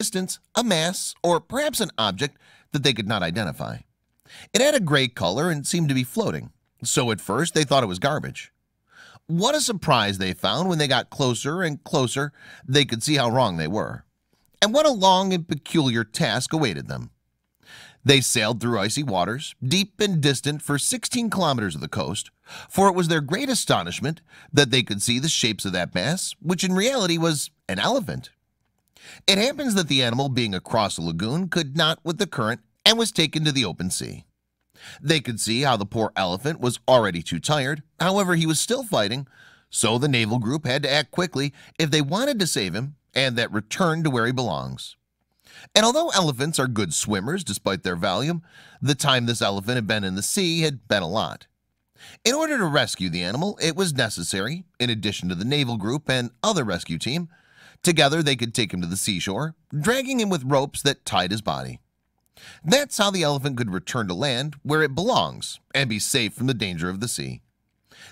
distance, a mass, or perhaps an object that they could not identify. It had a gray color and seemed to be floating, so at first they thought it was garbage. What a surprise they found when they got closer and closer they could see how wrong they were. And what a long and peculiar task awaited them. They sailed through icy waters, deep and distant for 16 kilometers of the coast, for it was their great astonishment that they could see the shapes of that mass, which in reality was an elephant. It happens that the animal, being across a lagoon, could not with the current and was taken to the open sea. They could see how the poor elephant was already too tired, however, he was still fighting, so the naval group had to act quickly if they wanted to save him and that return to where he belongs. And although elephants are good swimmers despite their volume, the time this elephant had been in the sea had been a lot. In order to rescue the animal, it was necessary, in addition to the naval group and other rescue team, Together they could take him to the seashore, dragging him with ropes that tied his body. That's how the elephant could return to land where it belongs and be safe from the danger of the sea.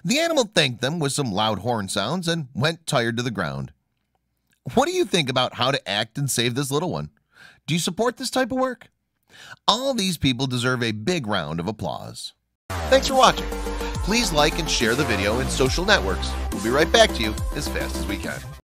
The animal thanked them with some loud horn sounds and went tired to the ground. What do you think about how to act and save this little one? Do you support this type of work? All these people deserve a big round of applause. Thanks for watching. Please like and share the video in social networks. We'll be right back to you as fast as we can.